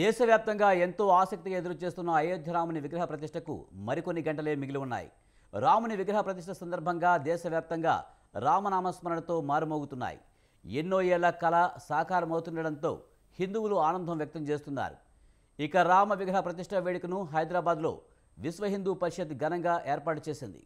దేశవ్యాప్తంగా ఎంతో ఆసక్తిగా ఎదురుచేస్తున్న రాముని విగ్రహ ప్రతిష్టకు మరికొన్ని గంటలే మిగిలి ఉన్నాయి రాముని విగ్రహ ప్రతిష్ట సందర్భంగా దేశవ్యాప్తంగా రామనామస్మరణతో మారుమోగుతున్నాయి ఎన్నో ఏళ్ల కళ సాకారమవుతుండడంతో హిందువులు ఆనందం వ్యక్తం చేస్తున్నారు ఇక రామ విగ్రహ ప్రతిష్ట వేడుకను హైదరాబాద్లో విశ్వ హిందూ పరిషత్ ఘనంగా ఏర్పాటు చేసింది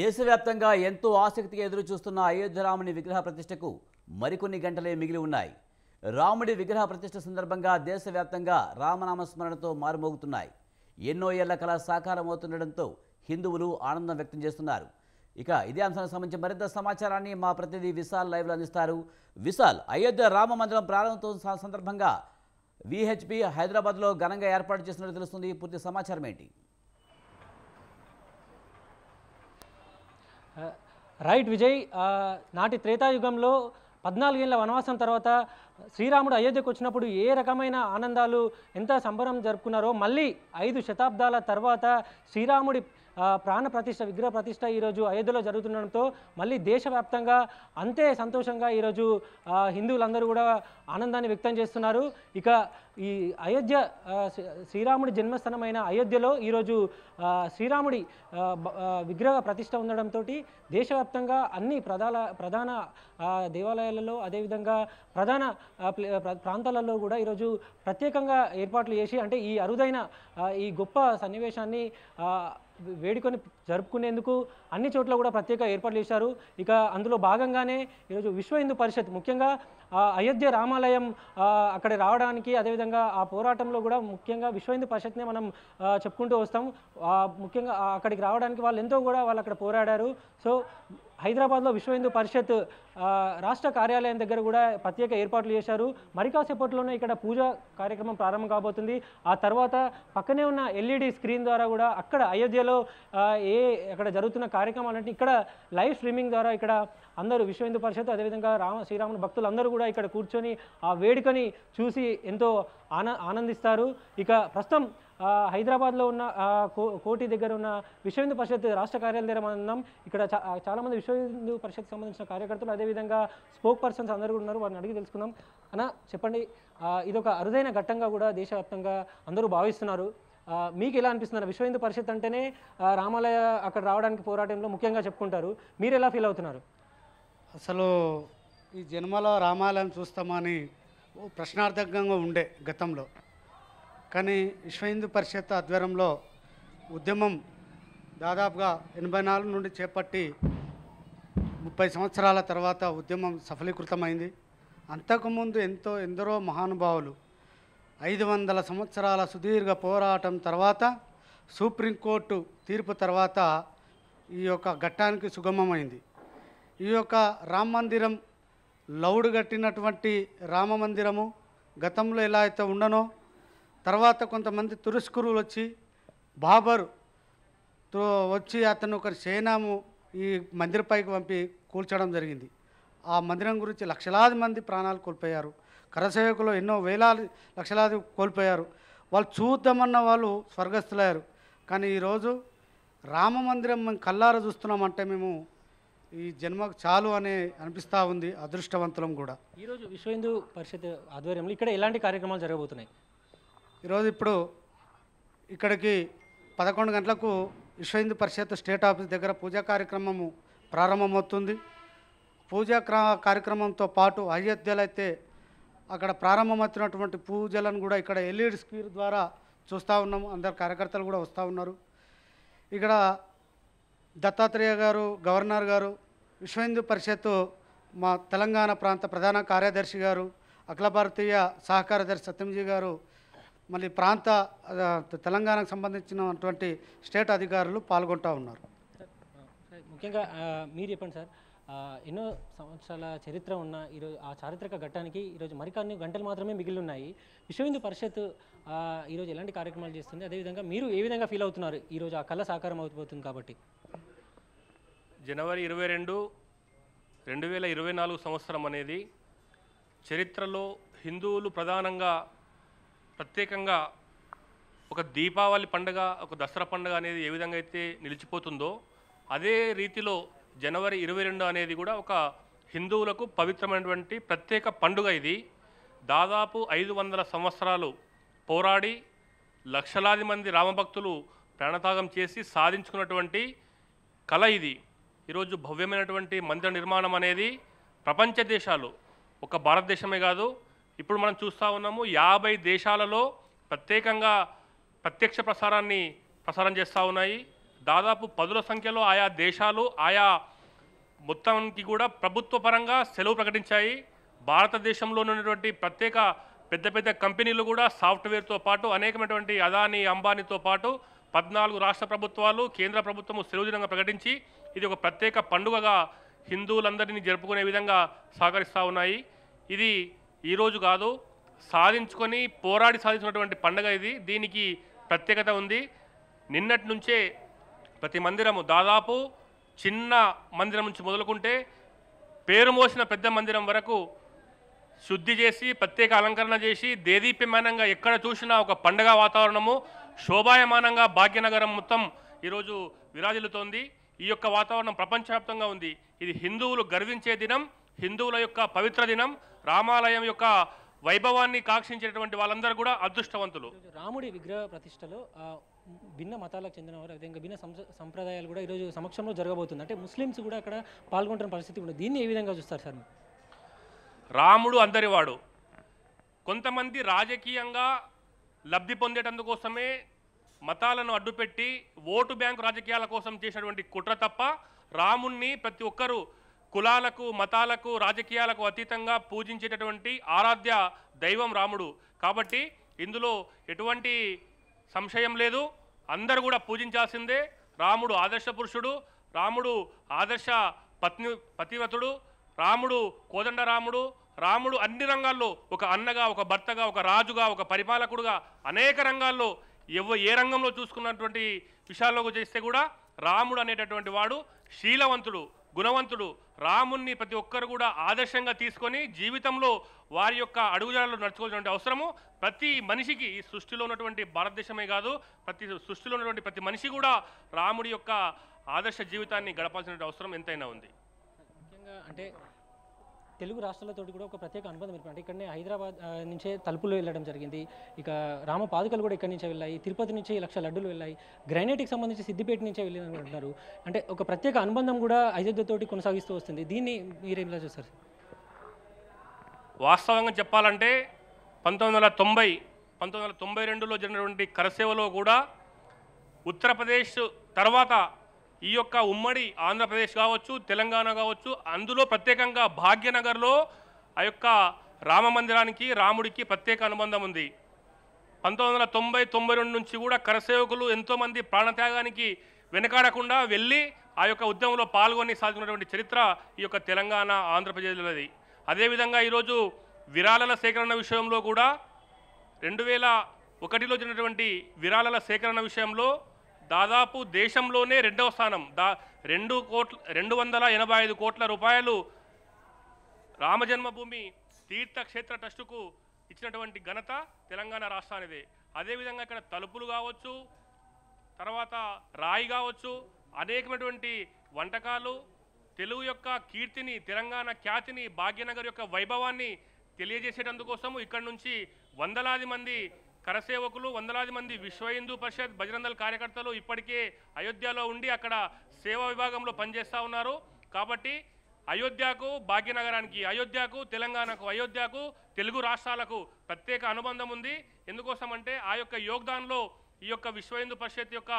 దేశవ్యాప్తంగా ఎంతో ఆసక్తిగా ఎదురుచూస్తున్న అయోధ్యరాముని విగ్రహ ప్రతిష్టకు మరికొన్ని గంటలే మిగిలి ఉన్నాయి రాముడి విగ్రహ ప్రతిష్ట సందర్భంగా దేశవ్యాప్తంగా రామనామస్మరణతో మారుమోగుతున్నాయి ఎన్నో ఏళ్ల కళ సాకారమవుతుండటంతో హిందువులు ఆనందం వ్యక్తం చేస్తున్నారు ఇక ఇదే అంశానికి సంబంధించి మరింత సమాచారాన్ని మా ప్రతినిధి విశాల్ లైవ్లో అందిస్తారు విశాల్ అయోధ్య రామ మందిరం ప్రారంభోత్సవం సందర్భంగా విహెచ్పి హైదరాబాద్లో ఘనంగా ఏర్పాటు చేసినట్టు తెలుస్తుంది పూర్తి సమాచారం ఏంటి రైట్ విజయ్ నాటి త్రేతాయుగంలో పద్నాలుగేళ్ల వనవాసం తర్వాత శ్రీరాముడు అయోధ్యకు వచ్చినప్పుడు ఏ రకమైన ఆనందాలు ఎంత సంబరం జరుపుకున్నారో మళ్ళీ ఐదు శతాబ్దాల తర్వాత శ్రీరాముడి ప్రాణ ప్రతిష్ట విగ్రహ ప్రతిష్ట ఈరోజు అయోధ్యలో జరుగుతుండడంతో మళ్ళీ దేశవ్యాప్తంగా అంతే సంతోషంగా ఈరోజు హిందువులందరూ కూడా ఆనందాన్ని వ్యక్తం చేస్తున్నారు ఇక ఈ అయోధ్య శ్రీరాముడి జన్మస్థానమైన అయోధ్యలో ఈరోజు శ్రీరాముడి విగ్రహ ప్రతిష్ట ఉండడంతో దేశవ్యాప్తంగా అన్ని ప్రధాన ప్రధాన దేవాలయాలలో అదేవిధంగా ప్రధాన ప్రాంతాలలో కూడా ఈరోజు ప్రత్యేకంగా ఏర్పాట్లు చేసి అంటే ఈ అరుదైన ఈ గొప్ప సన్నివేశాన్ని వేడుకను జరుపుకునేందుకు అన్ని చోట్ల కూడా ప్రత్యేక ఏర్పాట్లు చేశారు ఇక అందులో భాగంగానే ఈరోజు విశ్వ హిందూ పరిషత్ ముఖ్యంగా అయోధ్య రామాలయం అక్కడ రావడానికి అదేవిధంగా ఆ పోరాటంలో కూడా ముఖ్యంగా విశ్వ హిందూ పరిషత్నే మనం చెప్పుకుంటూ వస్తాం ముఖ్యంగా అక్కడికి రావడానికి వాళ్ళు ఎంతో కూడా వాళ్ళు అక్కడ పోరాడారు సో హైదరాబాద్లో విశ్వ హిందూ పరిషత్ రాష్ట్ర కార్యాలయం దగ్గర కూడా ప్రత్యేక ఏర్పాట్లు చేశారు మరికాసేపట్లోనే ఇక్కడ పూజ కార్యక్రమం ప్రారంభం కాబోతుంది ఆ తర్వాత పక్కనే ఉన్న ఎల్ఈడి స్క్రీన్ ద్వారా కూడా అక్కడ అయోధ్యలో ఏ అక్కడ జరుగుతున్న అంటే ఇక్కడ లైవ్ స్ట్రీమింగ్ ద్వారా ఇక్కడ అందరూ విశ్వ హిందూ పరిషత్ అదేవిధంగా రామ శ్రీరాముని భక్తులు అందరూ కూడా ఇక్కడ కూర్చొని ఆ వేడుకని చూసి ఎంతో ఆనందిస్తారు ఇక ప్రస్తుతం హైదరాబాద్లో ఉన్న కోటి దగ్గర ఉన్న విశ్వ హిందూ పరిషత్ రాష్ట్ర కార్యాలయం దగ్గర మనం ఉన్నాం ఇక్కడ చాలామంది విశ్వ హిందూ పరిషత్ సంబంధించిన కార్యకర్తలు అదేవిధంగా స్పోక్ పర్సన్స్ అందరూ ఉన్నారు వారిని అడిగి తెలుసుకుందాం అన్న చెప్పండి ఇది ఒక అరుదైన ఘట్టంగా కూడా దేశవ్యాప్తంగా అందరూ భావిస్తున్నారు మీకు ఎలా అనిపిస్తున్నారు విశ్వ హిందూ పరిషత్ అంటేనే రామాలయ అక్కడ రావడానికి పోరాటంలో ముఖ్యంగా చెప్పుకుంటారు మీరు ఎలా ఫీల్ అవుతున్నారు అసలు ఈ జన్మలో రామాలయం చూస్తామని ప్రశ్నార్థకంగా ఉండే గతంలో కానీ విశ్వ హిందూ పరిషత్ ఆధ్వర్యంలో ఉద్యమం దాదాపుగా ఎనభై నాలుగు నుండి చేపట్టి ముప్పై సంవత్సరాల తర్వాత ఉద్యమం సఫలీకృతమైంది అంతకుముందు ఎంతో ఎందరో మహానుభావులు ఐదు వందల సంవత్సరాల సుదీర్ఘ పోరాటం తర్వాత సుప్రీంకోర్టు తీర్పు తర్వాత ఈ యొక్క ఘట్టానికి సుగమమైంది ఈ యొక్క రామ మందిరం లౌడు కట్టినటువంటి రామ మందిరము గతంలో ఎలా అయితే ఉండనో తర్వాత కొంతమంది తురస్కురులు వచ్చి బాబర్ వచ్చి అతను ఒకరి సేనాము ఈ మందిరపైకి పంపి కూల్చడం జరిగింది ఆ మందిరం గురించి లక్షలాది మంది ప్రాణాలు కోల్పోయారు కరసేవకులు ఎన్నో వేలాది లక్షలాది కోల్పోయారు వాళ్ళు చూద్దామన్న వాళ్ళు స్వర్గస్థులయ్యారు కానీ ఈరోజు రామ మందిరం మేము కల్లార చూస్తున్నామంటే మేము ఈ జన్మకు చాలు అనే అనిపిస్తూ ఉంది అదృష్టవంతులం కూడా ఈరోజు విశ్వ హిందూ పరిషత్ ఆధ్వర్యంలో ఇక్కడ ఎలాంటి కార్యక్రమాలు జరగబోతున్నాయి ఈరోజు ఇప్పుడు ఇక్కడికి పదకొండు గంటలకు విశ్వ హిందూ పరిషత్ స్టేట్ ఆఫీస్ దగ్గర పూజా కార్యక్రమము ప్రారంభమవుతుంది పూజా కార్యక్రమంతో పాటు అయోధ్యలు అయితే అక్కడ ప్రారంభమవుతున్నటువంటి పూజలను కూడా ఇక్కడ ఎల్ఈడి స్క్రీన్ ద్వారా చూస్తూ ఉన్నాము అందరు కార్యకర్తలు కూడా వస్తూ ఉన్నారు ఇక్కడ దత్తాత్రేయ గారు గవర్నర్ గారు విశ్వ హిందూ పరిషత్ మా తెలంగాణ ప్రాంత ప్రధాన కార్యదర్శి గారు అఖిల భారతీయ సహకారదర్శి సత్యంజీ గారు మళ్ళీ ప్రాంత తెలంగాణకు సంబంధించినటువంటి స్టేట్ అధికారులు పాల్గొంటూ ఉన్నారు ముఖ్యంగా మీరు చెప్పండి సార్ ఎన్నో సంవత్సరాల చరిత్ర ఉన్న ఈరోజు ఆ చారిత్రక ఘట్టానికి ఈరోజు మరికొన్ని గంటలు మాత్రమే మిగిలి ఉన్నాయి విశ్వ హిందూ పరిషత్ ఈరోజు ఎలాంటి కార్యక్రమాలు చేస్తుంది అదేవిధంగా మీరు ఏ విధంగా ఫీల్ అవుతున్నారు ఈరోజు ఆ కళ సాకారం అవుతుంది కాబట్టి జనవరి ఇరవై రెండు రెండు వేల ఇరవై నాలుగు సంవత్సరం అనేది చరిత్రలో హిందువులు ప్రధానంగా ప్రత్యేకంగా ఒక దీపావళి పండుగ ఒక దసరా పండుగ అనేది ఏ విధంగా అయితే నిలిచిపోతుందో అదే రీతిలో జనవరి ఇరవై రెండు అనేది కూడా ఒక హిందువులకు పవిత్రమైనటువంటి ప్రత్యేక పండుగ ఇది దాదాపు ఐదు వందల సంవత్సరాలు పోరాడి లక్షలాది మంది రామభక్తులు ప్రాణతాగం చేసి సాధించుకున్నటువంటి కళ ఇది ఈరోజు భవ్యమైనటువంటి మందిర నిర్మాణం అనేది ప్రపంచ దేశాలు ఒక భారతదేశమే కాదు ఇప్పుడు మనం చూస్తూ ఉన్నాము యాభై దేశాలలో ప్రత్యేకంగా ప్రత్యక్ష ప్రసారాన్ని ప్రసారం చేస్తూ ఉన్నాయి దాదాపు పదుల సంఖ్యలో ఆయా దేశాలు ఆయా మొత్తానికి కూడా ప్రభుత్వ పరంగా సెలవు ప్రకటించాయి భారతదేశంలో ఉన్నటువంటి ప్రత్యేక పెద్ద పెద్ద కంపెనీలు కూడా సాఫ్ట్వేర్తో పాటు అనేకమైనటువంటి అదానీ అంబానీతో పాటు పద్నాలుగు రాష్ట్ర ప్రభుత్వాలు కేంద్ర ప్రభుత్వము సెలవు దినంగా ప్రకటించి ఇది ఒక ప్రత్యేక పండుగగా హిందువులందరినీ జరుపుకునే విధంగా సహకరిస్తూ ఉన్నాయి ఇది ఈరోజు కాదు సాధించుకొని పోరాడి సాధించినటువంటి పండుగ ఇది దీనికి ప్రత్యేకత ఉంది నిన్నటి నుంచే ప్రతి మందిరము దాదాపు చిన్న మందిరం నుంచి మొదలుకుంటే పేరు మోసిన పెద్ద మందిరం వరకు శుద్ధి చేసి ప్రత్యేక అలంకరణ చేసి దేదీప్యమానంగా ఎక్కడ చూసినా ఒక పండగ వాతావరణము శోభాయమానంగా భాగ్యనగరం మొత్తం ఈరోజు విరాజిల్లుతోంది ఈ యొక్క వాతావరణం ప్రపంచవ్యాప్తంగా ఉంది ఇది హిందువులు గర్వించే దినం హిందువుల యొక్క పవిత్ర దినం రామాలయం యొక్క వైభవాన్ని కాక్షించేటువంటి వాళ్ళందరూ కూడా అదృష్టవంతులు రాముడి విగ్రహ ప్రతిష్టలో భిన్న మతాలకు చెందిన వారు అదేవిధంగా భిన్న సంప్రదాయాలు కూడా ఈరోజు సమక్షంలో జరగబోతుంది అంటే ముస్లిమ్స్ కూడా అక్కడ పాల్గొంటున్న పరిస్థితి ఉంది దీన్ని ఏ విధంగా చూస్తారు సార్ రాముడు అందరివాడు కొంతమంది రాజకీయంగా లబ్ధి పొందేటందుకోసమే మతాలను అడ్డుపెట్టి ఓటు బ్యాంకు రాజకీయాల కోసం చేసినటువంటి కుట్ర తప్ప రాముణ్ణి ప్రతి ఒక్కరూ కులాలకు మతాలకు రాజకీయాలకు అతీతంగా పూజించేటటువంటి ఆరాధ్య దైవం రాముడు కాబట్టి ఇందులో ఎటువంటి సంశయం లేదు అందరు కూడా పూజించాల్సిందే రాముడు ఆదర్శ పురుషుడు రాముడు ఆదర్శ పత్ని పతివ్రతుడు రాముడు రాముడు రాముడు అన్ని రంగాల్లో ఒక అన్నగా ఒక భర్తగా ఒక రాజుగా ఒక పరిపాలకుడుగా అనేక రంగాల్లో ఎవ ఏ రంగంలో చూసుకున్నటువంటి విషయాల్లో చేస్తే కూడా రాముడు అనేటటువంటి వాడు శీలవంతుడు గుణవంతుడు రాముణ్ణి ప్రతి ఒక్కరు కూడా ఆదర్శంగా తీసుకొని జీవితంలో వారి యొక్క అడుగుజాడలు నడుచుకోవాల్సిన అవసరము ప్రతి మనిషికి ఈ సృష్టిలో ఉన్నటువంటి భారతదేశమే కాదు ప్రతి సృష్టిలో ఉన్నటువంటి ప్రతి మనిషి కూడా రాముడి యొక్క ఆదర్శ జీవితాన్ని గడపాల్సిన అవసరం ఎంతైనా ఉంది ముఖ్యంగా అంటే తెలుగు రాష్ట్రాలతో కూడా ఒక ప్రత్యేక అనుబంధం ఏర్పడింది ఇక్కడనే హైదరాబాద్ నుంచే తలుపులు వెళ్ళడం జరిగింది ఇక రామ పాదుకలు కూడా ఇక్కడి నుంచే వెళ్ళాయి తిరుపతి నుంచి లక్ష లడ్డులు వెళ్ళాయి గ్రైనేట్కి సంబంధించి సిద్దిపేట నుంచే వెళ్ళిన అంటున్నారు అంటే ఒక ప్రత్యేక అనుబంధం కూడా అయోధ్యతోటి కొనసాగిస్తూ వస్తుంది దీన్ని మీరేం చూస్తారు వాస్తవంగా చెప్పాలంటే పంతొమ్మిది వందల తొంభై పంతొమ్మిది వందల తొంభై రెండులో జరిగినటువంటి కరసేవలో కూడా ఉత్తరప్రదేశ్ తర్వాత ఈ యొక్క ఉమ్మడి ఆంధ్రప్రదేశ్ కావచ్చు తెలంగాణ కావచ్చు అందులో ప్రత్యేకంగా భాగ్యనగర్లో ఆ యొక్క రామ మందిరానికి రాముడికి ప్రత్యేక అనుబంధం ఉంది పంతొమ్మిది వందల తొంభై తొంభై రెండు నుంచి కూడా కరసేవకులు ఎంతోమంది ప్రాణత్యాగానికి వెనకాడకుండా వెళ్ళి ఆ యొక్క ఉద్యమంలో పాల్గొని సాధించినటువంటి చరిత్ర ఈ యొక్క తెలంగాణ ఆంధ్రప్రదేశ్లోది అదేవిధంగా ఈరోజు విరాళల సేకరణ విషయంలో కూడా రెండు వేల ఒకటిలో జరిగినటువంటి విరాళల సేకరణ విషయంలో దాదాపు దేశంలోనే రెండవ స్థానం దా రెండు కోట్ల రెండు వందల ఎనభై ఐదు కోట్ల రూపాయలు రామజన్మభూమి తీర్థక్షేత్ర ట్రస్టుకు ఇచ్చినటువంటి ఘనత తెలంగాణ రాష్ట్రానిదే అదేవిధంగా ఇక్కడ తలుపులు కావచ్చు తర్వాత రాయి కావచ్చు అనేకమైనటువంటి వంటకాలు తెలుగు యొక్క కీర్తిని తెలంగాణ ఖ్యాతిని భాగ్యనగర్ యొక్క వైభవాన్ని తెలియజేసేటందుకోసము ఇక్కడ నుంచి వందలాది మంది కరసేవకులు వందలాది మంది విశ్వ హిందూ పరిషత్ బజరంగల్ కార్యకర్తలు ఇప్పటికే అయోధ్యలో ఉండి అక్కడ సేవా విభాగంలో పనిచేస్తూ ఉన్నారు కాబట్టి అయోధ్యకు భాగ్యనగరానికి అయోధ్యకు తెలంగాణకు అయోధ్యకు తెలుగు రాష్ట్రాలకు ప్రత్యేక అనుబంధం ఉంది ఎందుకోసం అంటే ఆ యొక్క యోగదాన్లో ఈ యొక్క విశ్వ హిందూ పరిషత్ యొక్క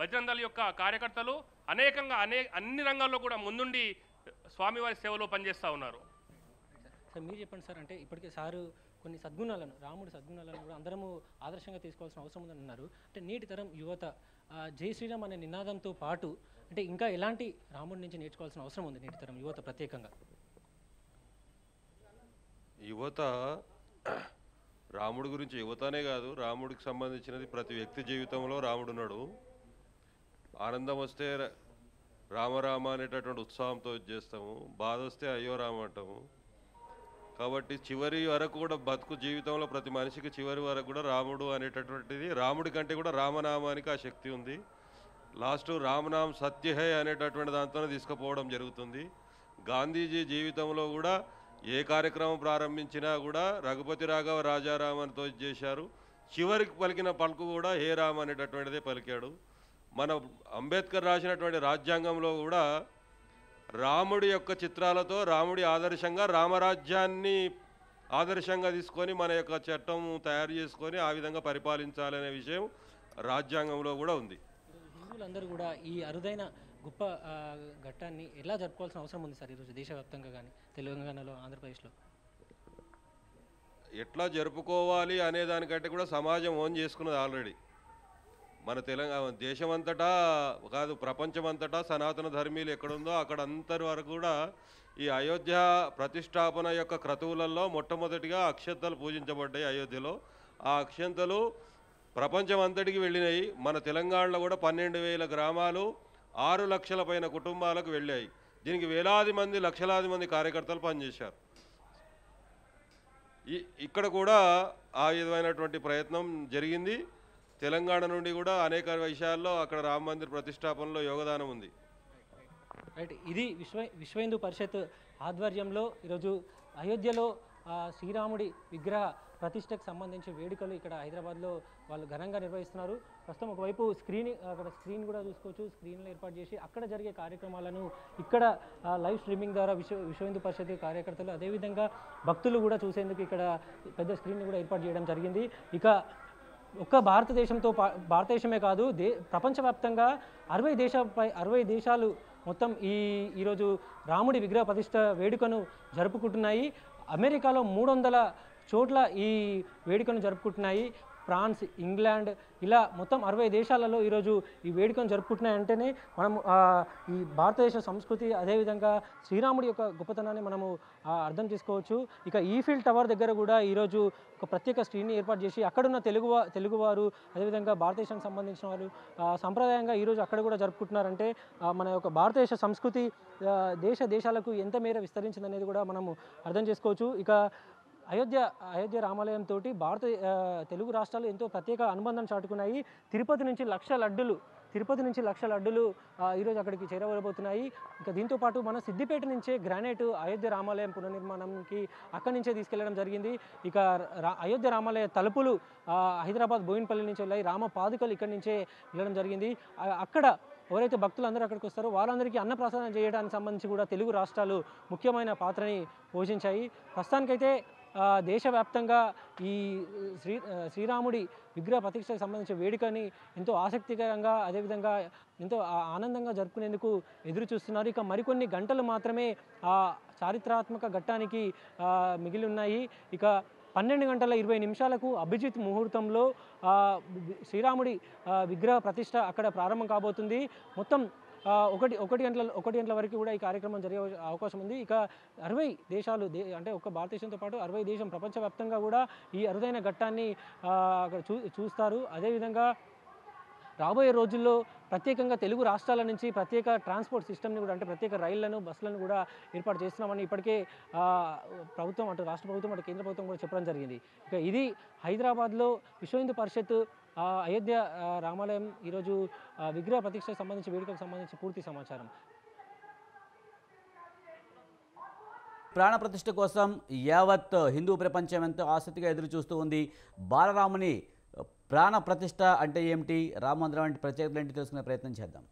బజరందల యొక్క కార్యకర్తలు అనేకంగా అనే అన్ని రంగాల్లో కూడా ముందుండి స్వామివారి సేవలో పనిచేస్తూ ఉన్నారు సార్ మీరు చెప్పండి సార్ అంటే ఇప్పటికే సారు కొన్ని సద్గుణాలను రాముడి సద్గుణాలను కూడా అందరము ఆదర్శంగా తీసుకోవాల్సిన అవసరం ఉందని అన్నారు అంటే నేటి తరం యువత జై శ్రీరామ్ అనే నినాదంతో పాటు అంటే ఇంకా ఎలాంటి రాముడి నుంచి నేర్చుకోవాల్సిన అవసరం ఉంది నేటి తరం యువత ప్రత్యేకంగా యువత రాముడి గురించి యువతనే కాదు రాముడికి సంబంధించినది ప్రతి వ్యక్తి జీవితంలో రాముడు ఉన్నాడు ఆనందం వస్తే రామరామ అనేటటువంటి ఉత్సాహంతో చేస్తాము బాధ వస్తే అయ్యో రామ అంటాము కాబట్టి చివరి వరకు కూడా బతుకు జీవితంలో ప్రతి మనిషికి చివరి వరకు కూడా రాముడు అనేటటువంటిది రాముడి కంటే కూడా రామనామానికి ఆ శక్తి ఉంది లాస్ట్ రామనామ్ సత్యహే అనేటటువంటి దాంతోనే తీసుకుపోవడం జరుగుతుంది గాంధీజీ జీవితంలో కూడా ఏ కార్యక్రమం ప్రారంభించినా కూడా రఘుపతి రాఘవ రాజారామనితో చేశారు చివరికి పలికిన పలుకు కూడా హే రామ్ అనేటటువంటిదే పలికాడు మన అంబేద్కర్ రాసినటువంటి రాజ్యాంగంలో కూడా రాముడి యొక్క చిత్రాలతో రాముడి ఆదర్శంగా రామరాజ్యాన్ని ఆదర్శంగా తీసుకొని మన యొక్క చట్టం తయారు చేసుకొని ఆ విధంగా పరిపాలించాలనే విషయం రాజ్యాంగంలో కూడా ఉంది హిందువులందరూ కూడా ఈ అరుదైన గొప్ప ఘట్టాన్ని ఎలా జరుపుకోవాల్సిన అవసరం ఉంది సార్ ఈరోజు దేశవ్యాప్తంగా కానీ తెలంగాణలో ఆంధ్రప్రదేశ్లో ఎట్లా జరుపుకోవాలి అనే దానికంటే కూడా సమాజం ఓన్ చేసుకున్నది ఆల్రెడీ మన తెలంగాణ దేశమంతటా కాదు ప్రపంచమంతటా సనాతన ధర్మీలు ఎక్కడుందో అక్కడ అంతటి వరకు కూడా ఈ అయోధ్య ప్రతిష్టాపన యొక్క క్రతువులలో మొట్టమొదటిగా అక్షంతలు పూజించబడ్డాయి అయోధ్యలో ఆ అక్షంతలు ప్రపంచం అంతటికి వెళ్ళినాయి మన తెలంగాణలో కూడా పన్నెండు వేల గ్రామాలు ఆరు లక్షల పైన కుటుంబాలకు వెళ్ళాయి దీనికి వేలాది మంది లక్షలాది మంది కార్యకర్తలు పనిచేశారు ఇక్కడ కూడా ఆ విధమైనటువంటి ప్రయత్నం జరిగింది తెలంగాణ నుండి కూడా అనేక విషయాల్లో అక్కడ రామ మందిర్ ప్రతిష్టాపనలో యోగదానం ఉంది రైట్ ఇది విశ్వ విశ్వ హిందూ పరిషత్ ఆధ్వర్యంలో ఈరోజు అయోధ్యలో శ్రీరాముడి విగ్రహ ప్రతిష్టకు సంబంధించిన వేడుకలు ఇక్కడ హైదరాబాద్లో వాళ్ళు ఘనంగా నిర్వహిస్తున్నారు ప్రస్తుతం ఒకవైపు స్క్రీన్ అక్కడ స్క్రీన్ కూడా చూసుకోవచ్చు స్క్రీన్లు ఏర్పాటు చేసి అక్కడ జరిగే కార్యక్రమాలను ఇక్కడ లైవ్ స్ట్రీమింగ్ ద్వారా విశ్వ విశ్వ హిందూ పరిషత్ కార్యకర్తలు అదేవిధంగా భక్తులు కూడా చూసేందుకు ఇక్కడ పెద్ద స్క్రీన్ కూడా ఏర్పాటు చేయడం జరిగింది ఇక ఒక్క భారతదేశంతో భారతదేశమే కాదు దే ప్రపంచవ్యాప్తంగా అరవై దేశాలపై అరవై దేశాలు మొత్తం ఈ ఈరోజు రాముడి విగ్రహ ప్రతిష్ట వేడుకను జరుపుకుంటున్నాయి అమెరికాలో మూడు వందల చోట్ల ఈ వేడుకను జరుపుకుంటున్నాయి ఫ్రాన్స్ ఇంగ్లాండ్ ఇలా మొత్తం అరవై దేశాలలో ఈరోజు ఈ వేడుకను జరుపుకుంటున్నాయంటేనే మనం ఈ భారతదేశ సంస్కృతి అదేవిధంగా శ్రీరాముడి యొక్క గొప్పతనాన్ని మనము అర్థం చేసుకోవచ్చు ఇక ఈఫిల్ టవర్ దగ్గర కూడా ఈరోజు ఒక ప్రత్యేక స్క్రీన్ని ఏర్పాటు చేసి అక్కడున్న తెలుగు తెలుగువారు అదేవిధంగా భారతదేశానికి సంబంధించిన వారు సంప్రదాయంగా ఈరోజు అక్కడ కూడా జరుపుకుంటున్నారంటే మన యొక్క భారతదేశ సంస్కృతి దేశ దేశాలకు ఎంత మేర విస్తరించిందనేది కూడా మనము అర్థం చేసుకోవచ్చు ఇక అయోధ్య అయోధ్య రామాలయంతో భారత తెలుగు రాష్ట్రాలు ఎంతో ప్రత్యేక అనుబంధం చాటుకున్నాయి తిరుపతి నుంచి లక్ష లడ్డులు తిరుపతి నుంచి లక్ష లడ్డులు ఈరోజు అక్కడికి చేరవలబోతున్నాయి ఇంకా దీంతోపాటు మన సిద్దిపేట నుంచే గ్రానైట్ అయోధ్య రామాలయం పునర్నిర్మాణంకి అక్కడి నుంచే తీసుకెళ్లడం జరిగింది ఇక అయోధ్య రామాలయ తలుపులు హైదరాబాద్ బోయిన్పల్లి నుంచి వెళ్ళాయి రామ పాదుకలు ఇక్కడి నుంచే వెళ్ళడం జరిగింది అక్కడ ఎవరైతే భక్తులు అందరూ అక్కడికి వస్తారో వాళ్ళందరికీ అన్నప్రసాదం చేయడానికి సంబంధించి కూడా తెలుగు రాష్ట్రాలు ముఖ్యమైన పాత్రని పోషించాయి ప్రస్తుతానికైతే దేశవ్యాప్తంగా ఈ శ్రీ శ్రీరాముడి విగ్రహ ప్రతిష్టకు సంబంధించిన వేడుకని ఎంతో ఆసక్తికరంగా అదేవిధంగా ఎంతో ఆనందంగా జరుపుకునేందుకు ఎదురు చూస్తున్నారు ఇక మరికొన్ని గంటలు మాత్రమే ఆ చారిత్రాత్మక ఘట్టానికి మిగిలి ఉన్నాయి ఇక పన్నెండు గంటల ఇరవై నిమిషాలకు అభిజిత్ ముహూర్తంలో శ్రీరాముడి విగ్రహ ప్రతిష్ట అక్కడ ప్రారంభం కాబోతుంది మొత్తం ఒకటి ఒకటి గంటల ఒకటి గంటల వరకు కూడా ఈ కార్యక్రమం జరిగే అవకాశం ఉంది ఇక అరవై దేశాలు దే అంటే ఒక భారతదేశంతో పాటు అరవై దేశం ప్రపంచవ్యాప్తంగా కూడా ఈ అరుదైన ఘట్టాన్ని అక్కడ చూ చూస్తారు అదేవిధంగా రాబోయే రోజుల్లో ప్రత్యేకంగా తెలుగు రాష్ట్రాల నుంచి ప్రత్యేక ట్రాన్స్పోర్ట్ సిస్టమ్ని కూడా అంటే ప్రత్యేక రైళ్లను బస్సులను కూడా ఏర్పాటు చేస్తున్నామని ఇప్పటికే ప్రభుత్వం అటు రాష్ట్ర ప్రభుత్వం అటు కేంద్ర ప్రభుత్వం కూడా చెప్పడం జరిగింది ఇక ఇది హైదరాబాద్లో విశ్వ హిందూ పరిషత్ అయోధ్య రామాలయం ఈరోజు విగ్రహ ప్రతిష్టకు సంబంధించి వేడుకలకు సంబంధించి పూర్తి సమాచారం ప్రాణప్రతిష్ఠ కోసం యావత్ హిందూ ప్రపంచం ఎంతో ఆసక్తిగా ఎదురు చూస్తూ ఉంది బాలరాముని ప్రాణ ప్రతిష్ట అంటే ఏమిటి మందిరం అంటే ప్రత్యేకతలు ఏంటి తెలుసుకునే ప్రయత్నం చేద్దాం